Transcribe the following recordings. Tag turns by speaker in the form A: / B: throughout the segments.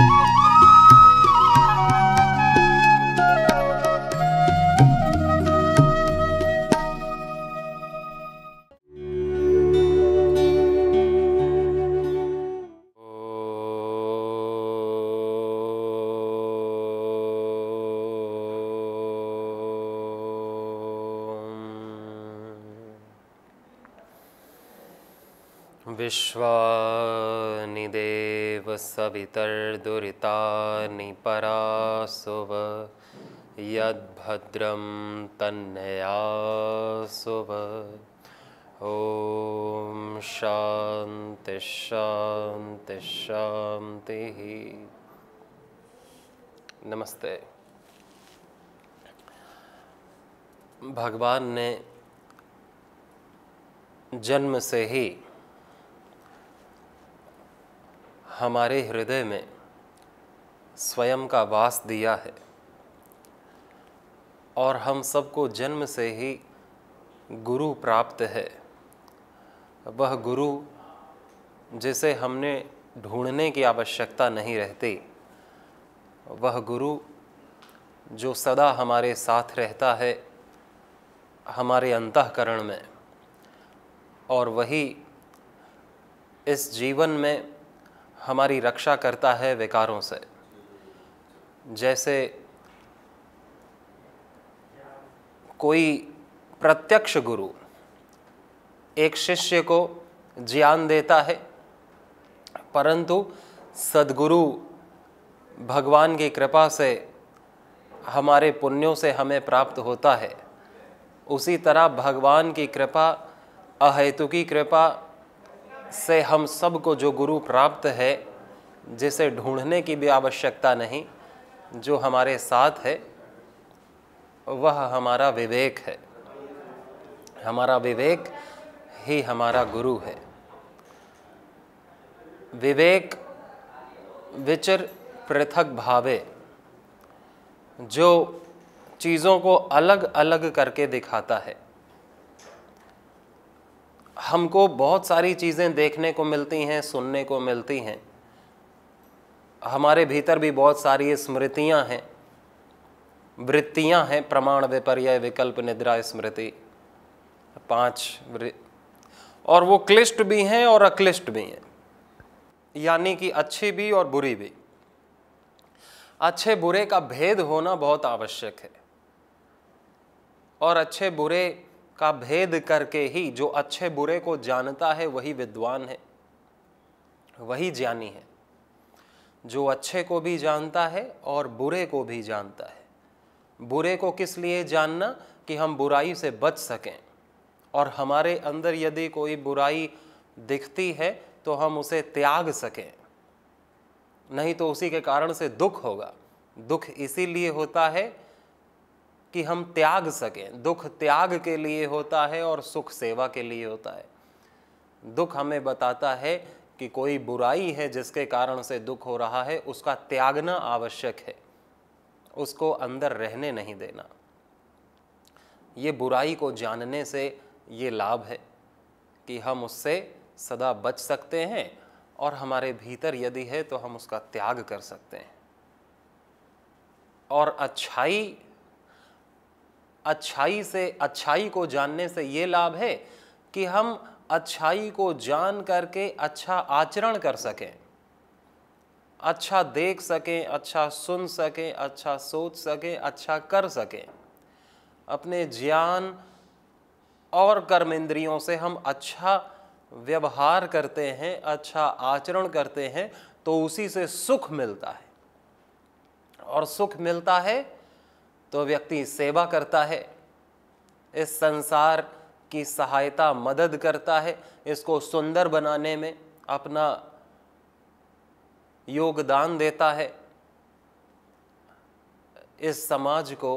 A: Thank you. सुव यद्रम यद्भद्रं सुव ॐ शांति शांति शांति नमस्ते भगवान ने जन्म से ही हमारे हृदय में स्वयं का वास दिया है और हम सबको जन्म से ही गुरु प्राप्त है वह गुरु जिसे हमने ढूंढने की आवश्यकता नहीं रहती वह गुरु जो सदा हमारे साथ रहता है हमारे अंतकरण में और वही इस जीवन में हमारी रक्षा करता है विकारों से जैसे कोई प्रत्यक्ष गुरु एक शिष्य को ज्ञान देता है परंतु सदगुरु भगवान की कृपा से हमारे पुण्यों से हमें प्राप्त होता है उसी तरह भगवान की कृपा अहेतुकी कृपा से हम सबको जो गुरु प्राप्त है जिसे ढूंढने की भी आवश्यकता नहीं जो हमारे साथ है वह हमारा विवेक है हमारा विवेक ही हमारा गुरु है विवेक विचर पृथक भावे जो चीज़ों को अलग अलग करके दिखाता है हमको बहुत सारी चीज़ें देखने को मिलती हैं सुनने को मिलती हैं हमारे भीतर भी बहुत सारी स्मृतियां हैं वृत्तियां हैं प्रमाण विपर्य विकल्प निद्रा स्मृति पांच और वो क्लिष्ट भी हैं और अक्लिष्ट भी हैं यानी कि अच्छी भी और बुरी भी अच्छे बुरे का भेद होना बहुत आवश्यक है और अच्छे बुरे का भेद करके ही जो अच्छे बुरे को जानता है वही विद्वान है वही ज्ञानी है जो अच्छे को भी जानता है और बुरे को भी जानता है बुरे को किस लिए जानना कि हम बुराई से बच सकें और हमारे अंदर यदि कोई बुराई दिखती है तो हम उसे त्याग सकें नहीं तो उसी के कारण से दुख होगा दुख इसीलिए होता है कि हम त्याग सकें दुख त्याग के लिए होता है और सुख सेवा के लिए होता है दुख हमें बताता है कि कोई बुराई है जिसके कारण से दुख हो रहा है उसका त्यागना आवश्यक है उसको अंदर रहने नहीं देना ये बुराई को जानने से ये लाभ है कि हम उससे सदा बच सकते हैं और हमारे भीतर यदि है तो हम उसका त्याग कर सकते हैं और अच्छाई अच्छाई से अच्छाई को जानने से ये लाभ है कि हम अच्छाई को जान करके अच्छा आचरण कर सकें अच्छा देख सकें अच्छा सुन सकें अच्छा सोच सकें अच्छा कर सकें अपने ज्ञान और कर्म इंद्रियों से हम अच्छा व्यवहार करते हैं अच्छा आचरण करते हैं तो उसी से सुख मिलता है और सुख मिलता है तो व्यक्ति सेवा करता है इस संसार की सहायता मदद करता है इसको सुंदर बनाने में अपना योगदान देता है इस समाज को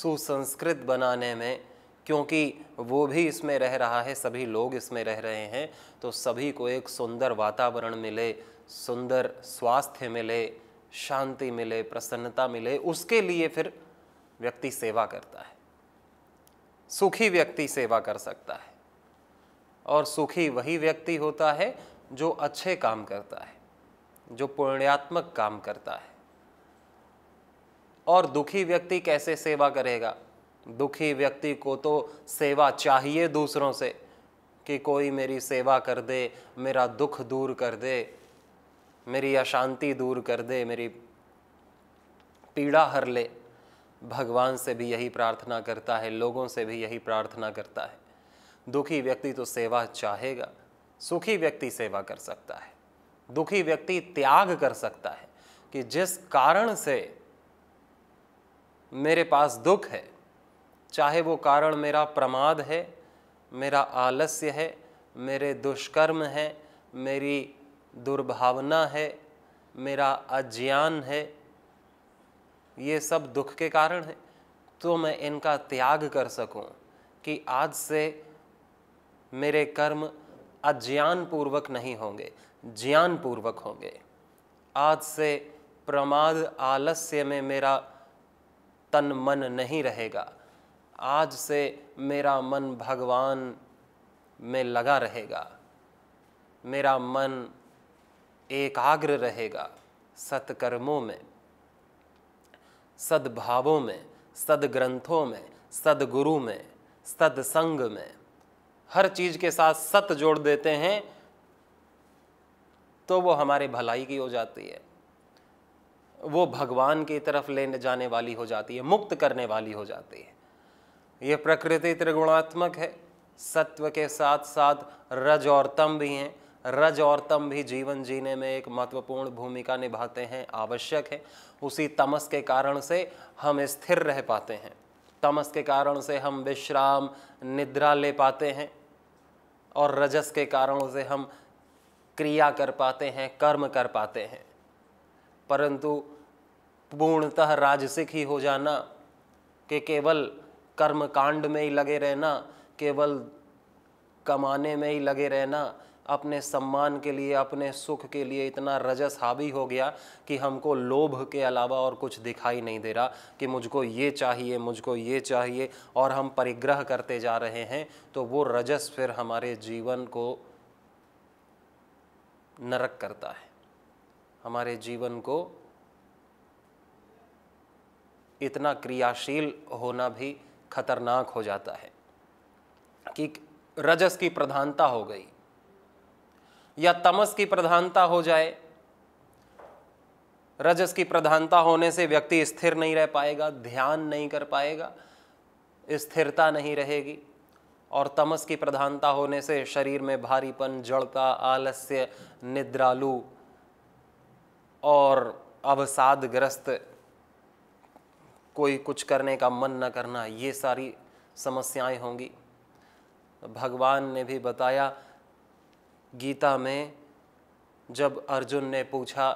A: सुसंस्कृत बनाने में क्योंकि वो भी इसमें रह रहा है सभी लोग इसमें रह रहे हैं तो सभी को एक सुंदर वातावरण मिले सुंदर स्वास्थ्य मिले शांति मिले प्रसन्नता मिले उसके लिए फिर व्यक्ति सेवा करता है सुखी व्यक्ति सेवा कर सकता है और सुखी वही व्यक्ति होता है जो अच्छे काम करता है जो पुण्यात्मक काम करता है और दुखी व्यक्ति कैसे सेवा करेगा दुखी व्यक्ति को तो सेवा चाहिए दूसरों से कि कोई मेरी सेवा कर दे मेरा दुख दूर कर दे मेरी अशांति दूर कर दे मेरी पीड़ा हर ले भगवान से भी यही प्रार्थना करता है लोगों से भी यही प्रार्थना करता है दुखी व्यक्ति तो सेवा चाहेगा सुखी व्यक्ति सेवा कर सकता है दुखी व्यक्ति त्याग कर सकता है कि जिस कारण से मेरे पास दुख है चाहे वो कारण मेरा प्रमाद है मेरा आलस्य है मेरे दुष्कर्म है मेरी दुर्भावना है मेरा अज्ञान है ये सब दुख के कारण हैं तो मैं इनका त्याग कर सकूं कि आज से मेरे कर्म अज्ञान पूर्वक नहीं होंगे ज्ञान पूर्वक होंगे आज से प्रमाद आलस्य में मेरा तन मन नहीं रहेगा आज से मेरा मन भगवान में लगा रहेगा मेरा मन एकाग्र रहेगा सत्कर्मों में सद्भावों में सदग्रंथों में सदगुरु में सदसंग में हर चीज़ के साथ सत जोड़ देते हैं तो वो हमारे भलाई की हो जाती है वो भगवान की तरफ लेने जाने वाली हो जाती है मुक्त करने वाली हो जाती है ये प्रकृति त्रिगुणात्मक है सत्व के साथ साथ रज और तम भी हैं रज और तम भी जीवन जीने में एक महत्वपूर्ण भूमिका निभाते हैं आवश्यक है उसी तमस के कारण से हम स्थिर रह पाते हैं तमस के कारण से हम विश्राम निद्रा ले पाते हैं और रजस के कारण से हम क्रिया कर पाते हैं कर्म कर पाते हैं परंतु पूर्णतः राजसिक ही हो जाना कि केवल कर्म कांड में ही लगे रहना केवल कमाने में ही लगे रहना अपने सम्मान के लिए अपने सुख के लिए इतना रजस हावी हो गया कि हमको लोभ के अलावा और कुछ दिखाई नहीं दे रहा कि मुझको ये चाहिए मुझको ये चाहिए और हम परिग्रह करते जा रहे हैं तो वो रजस फिर हमारे जीवन को नरक करता है हमारे जीवन को इतना क्रियाशील होना भी खतरनाक हो जाता है कि रजस की प्रधानता हो गई या तमस की प्रधानता हो जाए रजस की प्रधानता होने से व्यक्ति स्थिर नहीं रह पाएगा ध्यान नहीं कर पाएगा स्थिरता नहीं रहेगी और तमस की प्रधानता होने से शरीर में भारीपन जड़ता आलस्य निद्रालु और अवसादग्रस्त कोई कुछ करने का मन न करना ये सारी समस्याएं होंगी भगवान ने भी बताया गीता में जब अर्जुन ने पूछा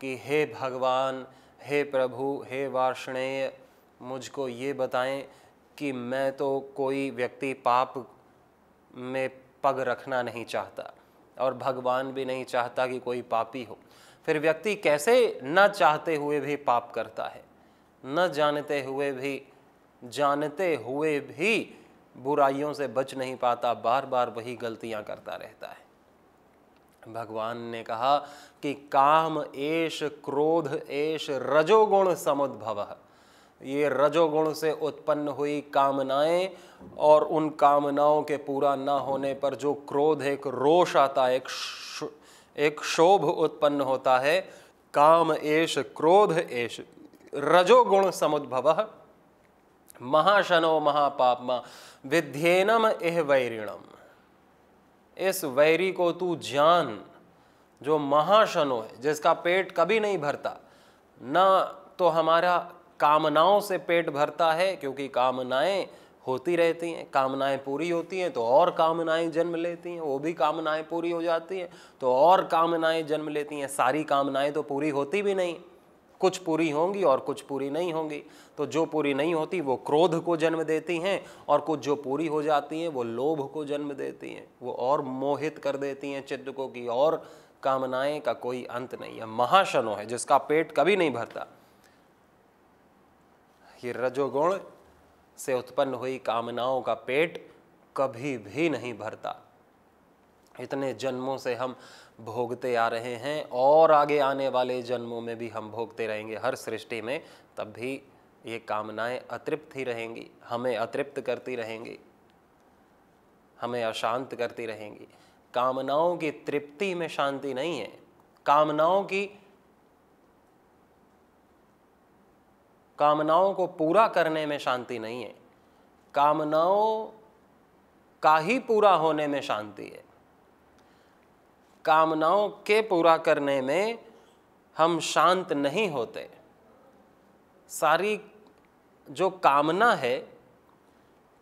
A: कि हे भगवान हे प्रभु हे वार्षणेय मुझको ये बताएं कि मैं तो कोई व्यक्ति पाप में पग रखना नहीं चाहता और भगवान भी नहीं चाहता कि कोई पापी हो फिर व्यक्ति कैसे न चाहते हुए भी पाप करता है न जानते हुए भी जानते हुए भी बुराइयों से बच नहीं पाता बार बार वही गलतियां करता रहता है भगवान ने कहा कि काम एश क्रोध एश रजोगुण समुद्भव ये रजोगुण से उत्पन्न हुई कामनाएं और उन कामनाओं के पूरा ना होने पर जो क्रोध एक रोष आता है एक एक शोभ उत्पन्न होता है काम एश क्रोध एश रजोगुण समुद्भव महाशनो महापापमा विध्येनम एह वैरिणम इस वैरी को तू जान जो महाशनो है जिसका पेट कभी नहीं भरता ना तो हमारा कामनाओं से पेट भरता है क्योंकि कामनाएं होती रहती हैं कामनाएं पूरी होती हैं तो और कामनाएं जन्म लेती हैं वो भी कामनाएं पूरी हो जाती हैं तो और कामनाएं जन्म लेती हैं सारी कामनाएं तो पूरी होती भी नहीं कुछ पूरी होंगी और कुछ पूरी नहीं होंगी तो जो पूरी नहीं होती वो क्रोध को जन्म देती हैं और कुछ जो पूरी हो जाती हैं वो लोभ को जन्म देती हैं वो और मोहित कर देती हैं चित्त को कि और कामनाएं का कोई अंत नहीं है महाशनो है जिसका पेट कभी नहीं भरता ये रजोगुण से उत्पन्न हुई कामनाओं का पेट कभी भी नहीं भरता इतने जन्मों से हम भोगते आ रहे हैं और आगे आने वाले जन्मों में भी हम भोगते रहेंगे हर सृष्टि में तब भी ये कामनाएं अतृप्त ही रहेंगी हमें अतृप्त करती रहेंगी हमें अशांत करती रहेंगी कामनाओं की तृप्ति में शांति नहीं है कामनाओं की कामनाओं को पूरा करने में शांति नहीं है कामनाओं का ही पूरा होने में शांति है कामनाओं के पूरा करने में हम शांत नहीं होते सारी जो कामना है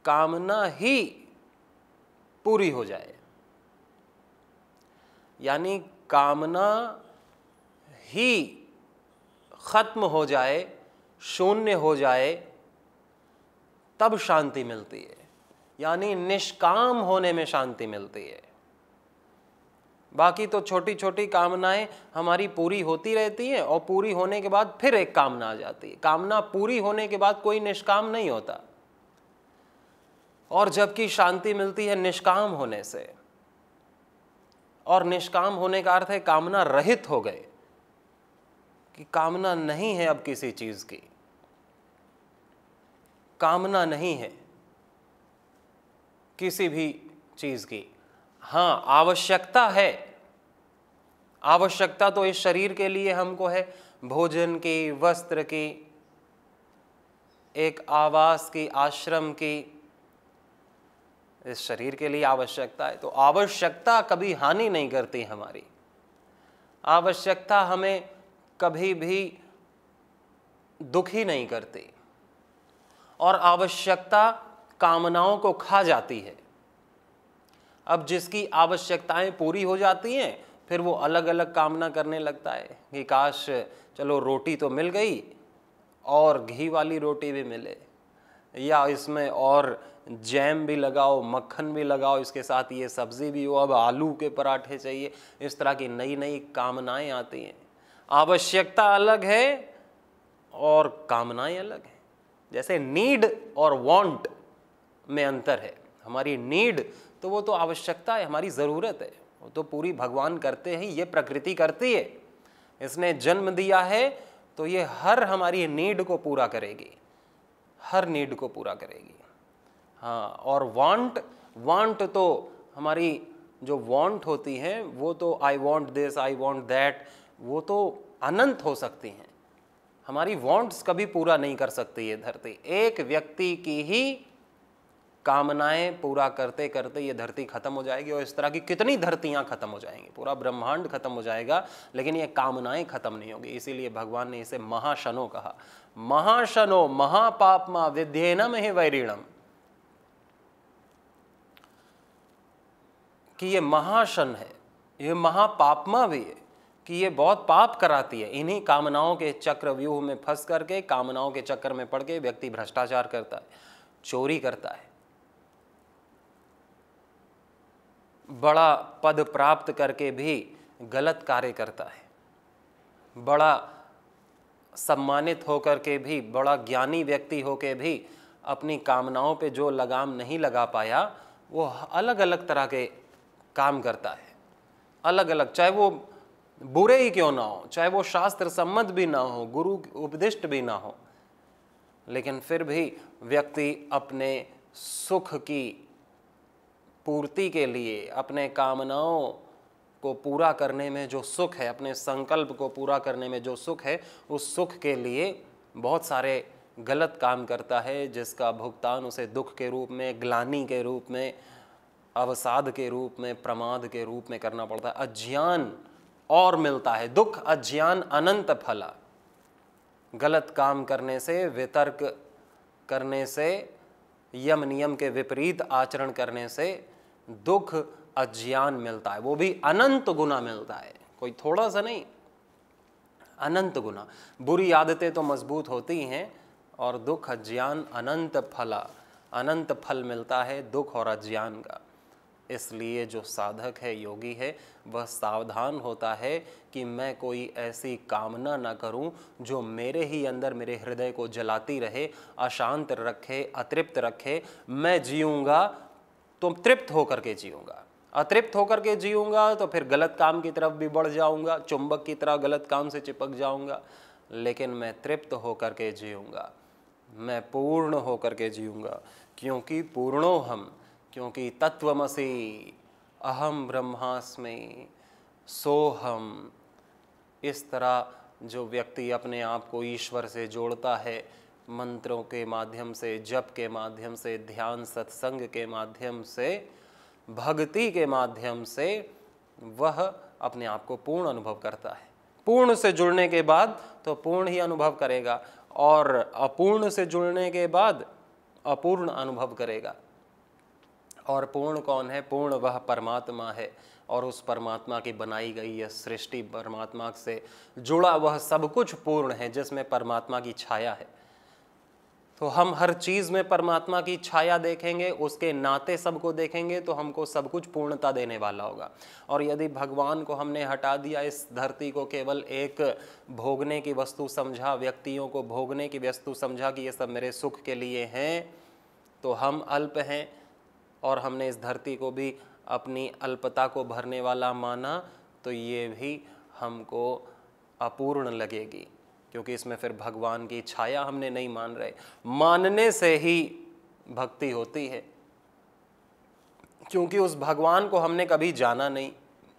A: कामना ही पूरी हो जाए यानी कामना ही खत्म हो जाए शून्य हो जाए तब शांति मिलती है यानी निष्काम होने में शांति मिलती है बाकी तो छोटी छोटी कामनाएं हमारी पूरी होती रहती हैं और पूरी होने के बाद फिर एक कामना आ जाती है कामना पूरी होने के बाद कोई निष्काम नहीं होता और जबकि शांति मिलती है निष्काम होने से और निष्काम होने का अर्थ है कामना रहित हो गए कि कामना नहीं है अब किसी चीज़ की कामना नहीं है किसी भी चीज़ की हाँ आवश्यकता है आवश्यकता तो इस शरीर के लिए हमको है भोजन की वस्त्र की एक आवास की आश्रम की इस शरीर के लिए आवश्यकता है तो आवश्यकता कभी हानि नहीं करती हमारी आवश्यकता हमें कभी भी दुखी नहीं करती और आवश्यकता कामनाओं को खा जाती है अब जिसकी आवश्यकताएं पूरी हो जाती हैं फिर वो अलग अलग कामना करने लगता है कि काश चलो रोटी तो मिल गई और घी वाली रोटी भी मिले या इसमें और जैम भी लगाओ मक्खन भी लगाओ इसके साथ ये सब्ज़ी भी हो अब आलू के पराठे चाहिए इस तरह की नई नई कामनाएं आती हैं आवश्यकता अलग है और कामनाएं अलग हैं जैसे नीड और वांट में अंतर है हमारी नीड तो वो तो आवश्यकता है हमारी ज़रूरत है वो तो पूरी भगवान करते हैं ये प्रकृति करती है इसने जन्म दिया है तो ये हर हमारी नीड को पूरा करेगी हर नीड को पूरा करेगी हाँ और वांट वांट तो हमारी जो वांट होती हैं वो तो I want this I want that वो तो अनंत हो सकती हैं हमारी वांट्स कभी पूरा नहीं कर सकती ये धरती एक व्यक्ति की ही कामनाएं पूरा करते करते ये धरती खत्म हो जाएगी और इस तरह की कितनी धरतियां खत्म हो जाएंगी पूरा ब्रह्मांड खत्म हो जाएगा लेकिन ये कामनाएं खत्म नहीं होगी इसीलिए भगवान ने इसे महाशनो कहा महाशनो महापापमा विध्यनम हे वैरीणम कि ये महाशन है ये महापापमा भी है कि ये बहुत पाप कराती है इन्हीं कामनाओं के चक्र व्यूह में फंस करके कामनाओं के चक्र में पड़ के व्यक्ति भ्रष्टाचार करता है चोरी करता है बड़ा पद प्राप्त करके भी गलत कार्य करता है बड़ा सम्मानित होकर के भी बड़ा ज्ञानी व्यक्ति होकर भी अपनी कामनाओं पे जो लगाम नहीं लगा पाया वो अलग अलग तरह के काम करता है अलग अलग चाहे वो बुरे ही क्यों ना हो चाहे वो शास्त्र सम्मत भी ना हो गुरु उपदिष्ट भी ना हो लेकिन फिर भी व्यक्ति अपने सुख की पूर्ति के लिए अपने कामनाओं को पूरा करने में जो सुख है अपने संकल्प को पूरा करने में जो सुख है उस सुख के लिए बहुत सारे गलत काम करता है जिसका भुगतान उसे दुख के रूप में ग्लानी के रूप में अवसाद के रूप में प्रमाद के रूप में करना पड़ता है अज्ञान और मिलता है दुख अज्ञान अनंत फला गलत काम करने से वितर्क करने से यम नियम के विपरीत आचरण करने से दुख अज्ञान मिलता है वो भी अनंत गुना मिलता है कोई थोड़ा सा नहीं अनंत गुना बुरी आदतें तो मजबूत होती हैं और दुख अज्ञान अनंत फला अनंत फल मिलता है दुख और अज्ञान का इसलिए जो साधक है योगी है वह सावधान होता है कि मैं कोई ऐसी कामना ना करूं जो मेरे ही अंदर मेरे हृदय को जलाती रहे अशांत रखे अतृप्त रखे मैं जीऊँगा तो तृप्त होकर के जीऊँगा अतृप्त होकर के जीऊँगा तो फिर गलत काम की तरफ भी बढ़ जाऊँगा चुंबक की तरह गलत काम से चिपक जाऊँगा लेकिन मैं तृप्त होकर के जीऊँगा मैं पूर्ण होकर के जीऊँगा क्योंकि पूर्णो हम क्योंकि तत्वमसी अहम ब्रह्मास्मि सोहम इस तरह जो व्यक्ति अपने आप को ईश्वर से जोड़ता है मंत्रों के माध्यम से जप के माध्यम से ध्यान सत्संग के माध्यम से भक्ति के माध्यम से वह अपने आप को पूर्ण अनुभव करता है पूर्ण से जुड़ने के बाद तो पूर्ण ही अनुभव करेगा और अपूर्ण से जुड़ने के बाद अपूर्ण अनुभव करेगा और पूर्ण कौन है पूर्ण वह परमात्मा है और उस परमात्मा की बनाई गई यह सृष्टि परमात्मा से जुड़ा वह सब कुछ पूर्ण है जिसमें परमात्मा की छाया है तो हम हर चीज़ में परमात्मा की छाया देखेंगे उसके नाते सबको देखेंगे तो हमको सब कुछ पूर्णता देने वाला होगा और यदि भगवान को हमने हटा दिया इस धरती को केवल एक भोगने की वस्तु समझा व्यक्तियों को भोगने की वस्तु समझा कि ये सब मेरे सुख के लिए हैं तो हम अल्प हैं और हमने इस धरती को भी अपनी अल्पता को भरने वाला माना तो ये भी हमको अपूर्ण लगेगी क्योंकि इसमें फिर भगवान की छाया हमने नहीं मान रहे मानने से ही भक्ति होती है क्योंकि उस भगवान को हमने कभी जाना नहीं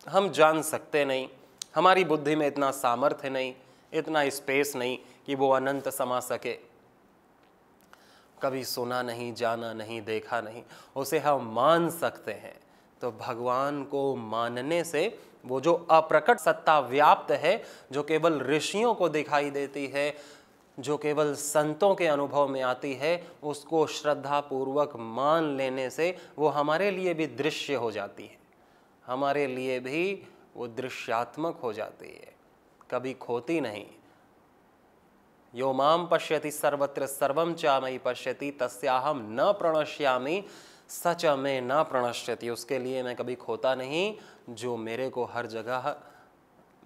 A: हम जान सकते नहीं हमारी बुद्धि में इतना सामर्थ्य नहीं इतना स्पेस नहीं कि वो अनंत समा सके कभी सुना नहीं जाना नहीं देखा नहीं उसे हम मान सकते हैं तो भगवान को मानने से वो जो अप्रकट सत्ता व्याप्त है जो केवल ऋषियों को दिखाई देती है जो केवल संतों के अनुभव में आती है उसको श्रद्धापूर्वक मान लेने से वो हमारे लिए भी दृश्य हो जाती है हमारे लिए भी वो दृश्यात्मक हो जाती है कभी खोती नहीं यो माम पश्यति सर्वत्र सर्वम चामयी पश्यति तस्याहम न प्रणश्यामी सच में न प्रणश्यति उसके लिए मैं कभी खोता नहीं जो मेरे को हर जगह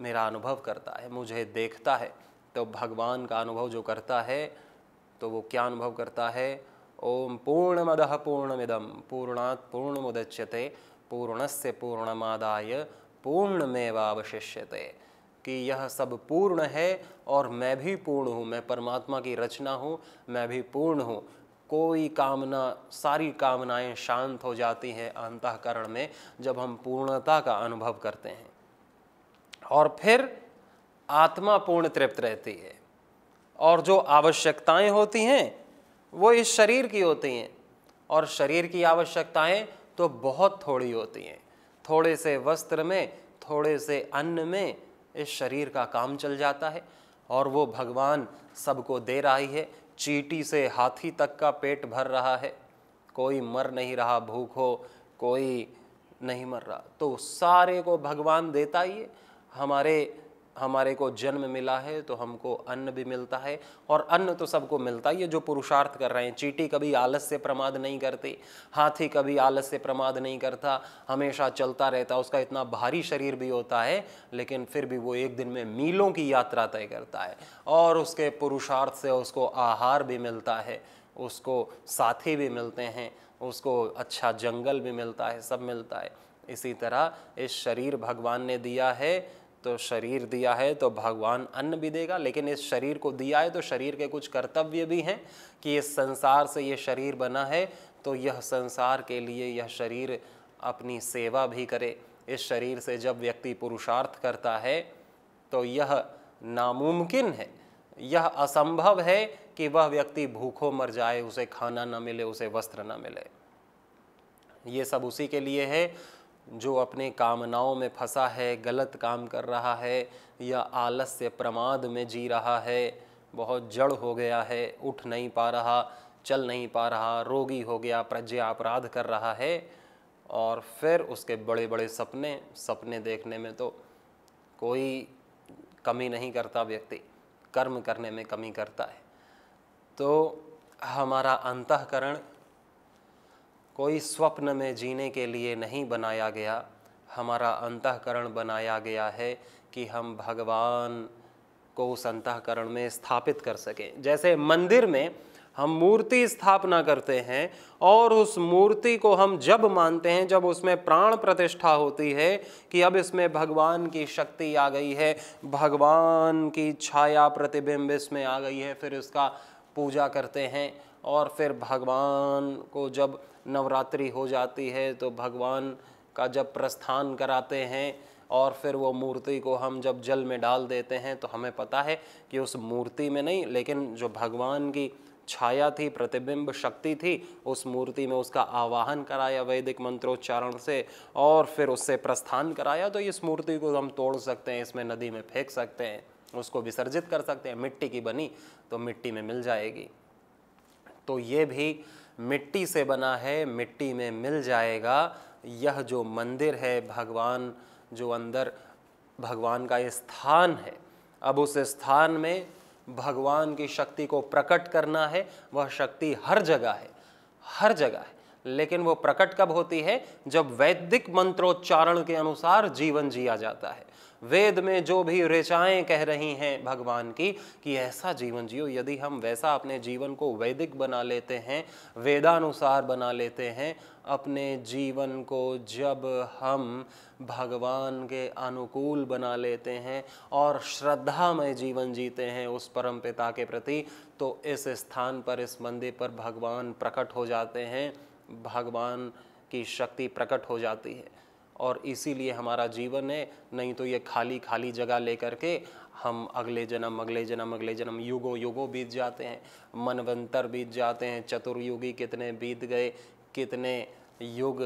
A: मेरा अनुभव करता है मुझे देखता है तो भगवान का अनुभव जो करता है तो वो क्या अनुभव करता है ओम पूर्ण मुदच्यते पूर्णमिदम पूर्णात् पूर्णमुदच्यते पूर्णस्य पूर्णमादाय पूर्णमेवावशिष्यते कि यह सब पूर्ण है और मैं भी पूर्ण हूँ मैं परमात्मा की रचना हूँ मैं भी पूर्ण हूँ कोई कामना सारी कामनाएं शांत हो जाती हैं अंतकरण में जब हम पूर्णता का अनुभव करते हैं और फिर आत्मा पूर्ण तृप्त रहती है और जो आवश्यकताएं होती हैं वो इस शरीर की होती हैं और शरीर की आवश्यकताएं तो बहुत थोड़ी होती हैं थोड़े से वस्त्र में थोड़े से अन्न में इस शरीर का काम चल जाता है और वो भगवान सबको दे रही है चीटी से हाथी तक का पेट भर रहा है कोई मर नहीं रहा भूख हो कोई नहीं मर रहा तो सारे को भगवान देता ही है हमारे हमारे को जन्म मिला है तो हमको अन्न भी मिलता है और अन्न तो सबको मिलता है ये जो पुरुषार्थ कर रहे हैं चीटी कभी आलस से प्रमाद नहीं करती हाथी कभी आलस से प्रमाद नहीं करता हमेशा चलता रहता उसका इतना भारी शरीर भी होता है लेकिन फिर भी वो एक दिन में मीलों की यात्रा तय करता है और उसके पुरुषार्थ से उसको आहार भी मिलता है उसको साथी भी मिलते हैं उसको अच्छा जंगल भी मिलता है सब मिलता है इसी तरह इस शरीर भगवान ने दिया है तो शरीर दिया है तो भगवान अन्न भी देगा लेकिन इस शरीर को दिया है तो शरीर के कुछ कर्तव्य भी हैं कि इस संसार से ये शरीर बना है तो यह संसार के लिए यह शरीर अपनी सेवा भी करे इस शरीर से जब व्यक्ति पुरुषार्थ करता है तो यह नामुमकिन है यह असंभव है कि वह व्यक्ति भूखों मर जाए उसे खाना ना मिले उसे वस्त्र ना मिले ये सब उसी के लिए है जो अपने कामनाओं में फंसा है गलत काम कर रहा है या आलस्य प्रमाद में जी रहा है बहुत जड़ हो गया है उठ नहीं पा रहा चल नहीं पा रहा रोगी हो गया प्रज्ञा अपराध कर रहा है और फिर उसके बड़े बड़े सपने सपने देखने में तो कोई कमी नहीं करता व्यक्ति कर्म करने में कमी करता है तो हमारा अंतकरण कोई स्वप्न में जीने के लिए नहीं बनाया गया हमारा अंतकरण बनाया गया है कि हम भगवान को उस अंतकरण में स्थापित कर सकें जैसे मंदिर में हम मूर्ति स्थापना करते हैं और उस मूर्ति को हम जब मानते हैं जब उसमें प्राण प्रतिष्ठा होती है कि अब इसमें भगवान की शक्ति आ गई है भगवान की छाया प्रतिबिंब इसमें आ गई है फिर उसका पूजा करते हैं और फिर भगवान को जब नवरात्रि हो जाती है तो भगवान का जब प्रस्थान कराते हैं और फिर वो मूर्ति को हम जब जल में डाल देते हैं तो हमें पता है कि उस मूर्ति में नहीं लेकिन जो भगवान की छाया थी प्रतिबिंब शक्ति थी उस मूर्ति में उसका आवाहन कराया वैदिक मंत्रोच्चारण से और फिर उससे प्रस्थान कराया तो इस मूर्ति को हम तोड़ सकते हैं इसमें नदी में फेंक सकते हैं उसको विसर्जित कर सकते हैं मिट्टी की बनी तो मिट्टी में मिल जाएगी तो ये भी मिट्टी से बना है मिट्टी में मिल जाएगा यह जो मंदिर है भगवान जो अंदर भगवान का स्थान है अब उस स्थान में भगवान की शक्ति को प्रकट करना है वह शक्ति हर जगह है हर जगह है लेकिन वो प्रकट कब होती है जब वैदिक मंत्रोच्चारण के अनुसार जीवन जिया जाता है वेद में जो भी ऋचाएँ कह रही हैं भगवान की कि ऐसा जीवन जियो यदि हम वैसा अपने जीवन को वैदिक बना लेते हैं वेदानुसार बना लेते हैं अपने जीवन को जब हम भगवान के अनुकूल बना लेते हैं और श्रद्धा में जीवन जीते हैं उस परम पिता के प्रति तो इस स्थान पर इस मंदिर पर भगवान प्रकट हो जाते हैं भगवान की शक्ति प्रकट हो जाती है और इसीलिए हमारा जीवन है नहीं तो ये खाली खाली जगह लेकर के हम अगले जन्म अगले जन्म अगले जन्म युगो युगो बीत जाते हैं मनवंतर बीत जाते हैं चतुर्युगी कितने बीत गए कितने युग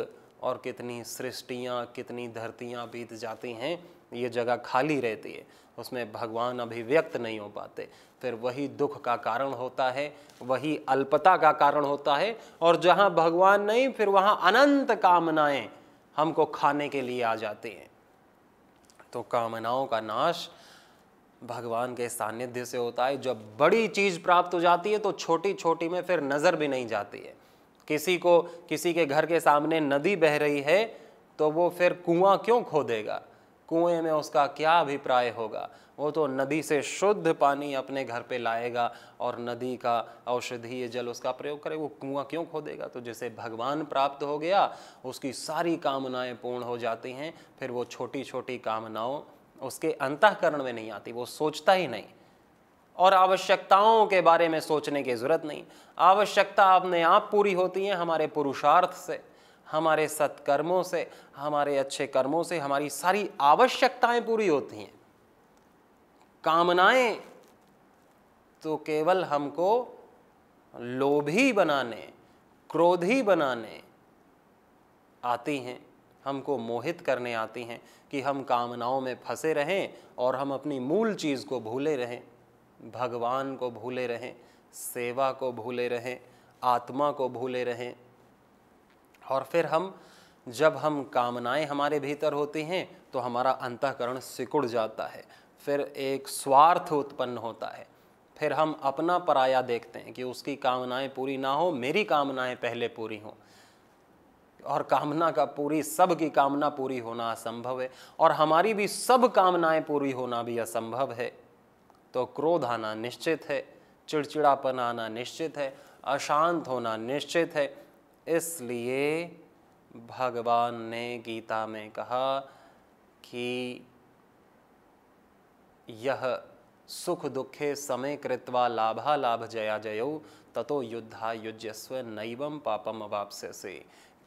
A: और कितनी सृष्टियाँ कितनी धरतियाँ बीत जाती हैं ये जगह खाली रहती है उसमें भगवान अभिव्यक्त नहीं हो पाते फिर वही दुख का कारण होता है वही अल्पता का कारण होता है और जहाँ भगवान नहीं फिर वहाँ अनंत कामनाएं हमको खाने के लिए आ जाते हैं तो कामनाओं का नाश भगवान के सानिध्य से होता है जब बड़ी चीज़ प्राप्त हो जाती है तो छोटी छोटी में फिर नज़र भी नहीं जाती है किसी को किसी के घर के सामने नदी बह रही है तो वो फिर कुआं क्यों खोदेगा कुएं में उसका क्या अभिप्राय होगा वो तो नदी से शुद्ध पानी अपने घर पे लाएगा और नदी का औषधीय जल उसका प्रयोग करेगा वो कुआं क्यों खोदेगा तो जैसे भगवान प्राप्त हो गया उसकी सारी कामनाएं पूर्ण हो जाती हैं फिर वो छोटी छोटी कामनाओं उसके अंतकरण में नहीं आती वो सोचता ही नहीं और आवश्यकताओं के बारे में सोचने की ज़रूरत नहीं आवश्यकता अपने आप पूरी होती है हमारे पुरुषार्थ से हमारे सत्कर्मों से हमारे अच्छे कर्मों से हमारी सारी आवश्यकताएं पूरी होती हैं कामनाएं तो केवल हमको लोभी बनाने क्रोधी बनाने आती हैं हमको मोहित करने आती हैं कि हम कामनाओं में फंसे रहें और हम अपनी मूल चीज़ को भूले रहें भगवान को भूले रहें सेवा को भूले रहें आत्मा को भूले रहें और फिर हम जब हम कामनाएं हमारे भीतर होती हैं तो हमारा अंतकरण सिकुड़ जाता है फिर एक स्वार्थ उत्पन्न होता है फिर हम अपना पराया देखते हैं कि उसकी कामनाएं पूरी ना हो मेरी कामनाएं पहले पूरी हों और कामना का पूरी सब की कामना पूरी होना असंभव है और हमारी भी सब कामनाएं पूरी होना भी असंभव है तो क्रोध आना निश्चित है चिड़चिड़ापन आना निश्चित है अशांत होना निश्चित है इसलिए भगवान ने गीता में कहा कि यह सुख दुखे समय कृत्वा लाभा लाभ जया जयो ततो युद्धा युज्यस्व नैव पापम अवापसे से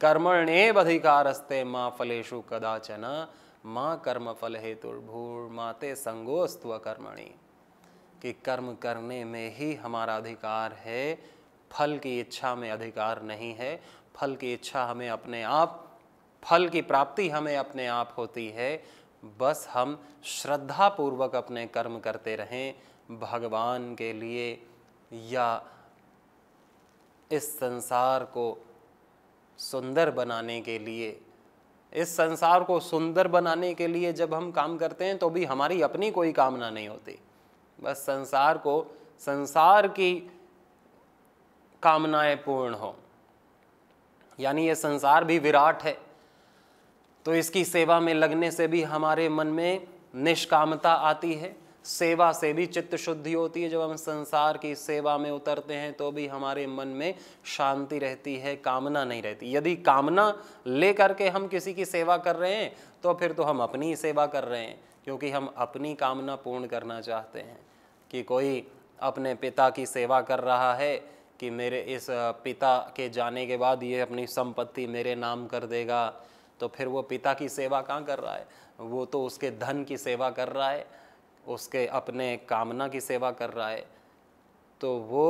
A: कर्मणे अधिकारस्ते माँ फलेशु कदाचन माँ कर्म फल हेतुर्भूर माते कर्मणि कि कर्म करने में ही हमारा अधिकार है फल की इच्छा में अधिकार नहीं है फल की इच्छा हमें अपने आप फल की प्राप्ति हमें अपने आप होती है बस हम श्रद्धा पूर्वक अपने कर्म करते रहें भगवान के लिए या इस संसार को सुंदर बनाने के लिए इस संसार को सुंदर बनाने के लिए जब हम काम करते हैं तो भी हमारी अपनी कोई कामना नहीं होती बस संसार को संसार की कामनाएं पूर्ण हो यानी ये संसार भी विराट है तो इसकी सेवा में लगने से भी हमारे मन में निष्कामता आती है सेवा से भी चित्त शुद्धि होती है जब हम संसार की सेवा में उतरते हैं तो भी हमारे मन में शांति रहती है कामना नहीं रहती यदि कामना ले करके हम किसी की सेवा कर रहे हैं तो फिर तो हम अपनी ही सेवा कर रहे हैं क्योंकि हम अपनी कामना पूर्ण करना चाहते हैं कि कोई अपने पिता की सेवा कर रहा है कि मेरे इस पिता के जाने के बाद ये अपनी संपत्ति मेरे नाम कर देगा तो फिर वो पिता की सेवा कहाँ कर रहा है वो तो उसके धन की सेवा कर रहा है उसके अपने कामना की सेवा कर रहा है तो वो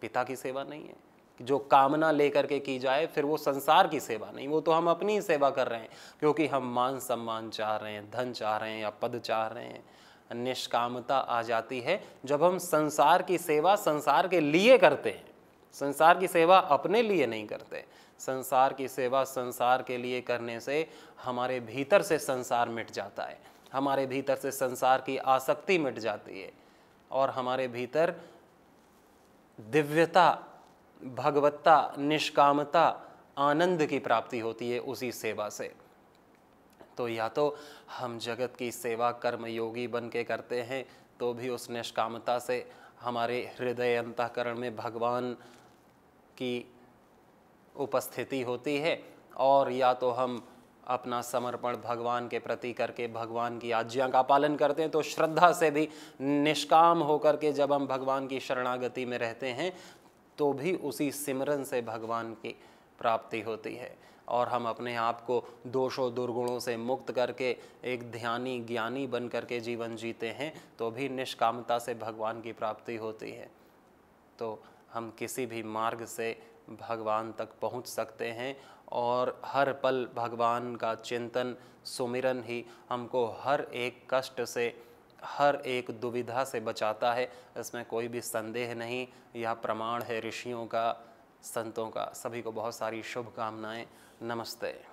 A: पिता की सेवा नहीं है जो कामना लेकर के की जाए फिर वो संसार की सेवा नहीं वो तो हम अपनी ही सेवा कर रहे हैं क्योंकि हम मान सम्मान चाह रहे हैं धन चाह रहे हैं या पद चाह रहे हैं निष्कामता आ जाती है जब हम संसार की सेवा संसार के लिए करते हैं संसार की सेवा अपने लिए नहीं करते संसार की सेवा संसार के लिए करने से हमारे भीतर से संसार मिट जाता है हमारे भीतर से संसार की आसक्ति मिट जाती है और हमारे भीतर दिव्यता भगवत्ता निष्कामता आनंद की प्राप्ति होती है उसी सेवा से तो या तो हम जगत की सेवा कर्मयोगी बन के करते हैं तो भी उस निष्कामता से हमारे हृदय अंतकरण में भगवान की उपस्थिति होती है और या तो हम अपना समर्पण भगवान के प्रति करके भगवान की आज्ञा का पालन करते हैं तो श्रद्धा से भी निष्काम होकर के जब हम भगवान की शरणागति में रहते हैं तो भी उसी सिमरन से भगवान की प्राप्ति होती है और हम अपने आप को दोषों दुर्गुणों से मुक्त करके एक ध्यानी ज्ञानी बन करके जीवन जीते हैं तो भी निष्कामता से भगवान की प्राप्ति होती है तो हम किसी भी मार्ग से भगवान तक पहुंच सकते हैं और हर पल भगवान का चिंतन सुमिरन ही हमको हर एक कष्ट से हर एक दुविधा से बचाता है इसमें कोई भी संदेह नहीं यह प्रमाण है ऋषियों का संतों का सभी को बहुत सारी शुभकामनाएं नमस्ते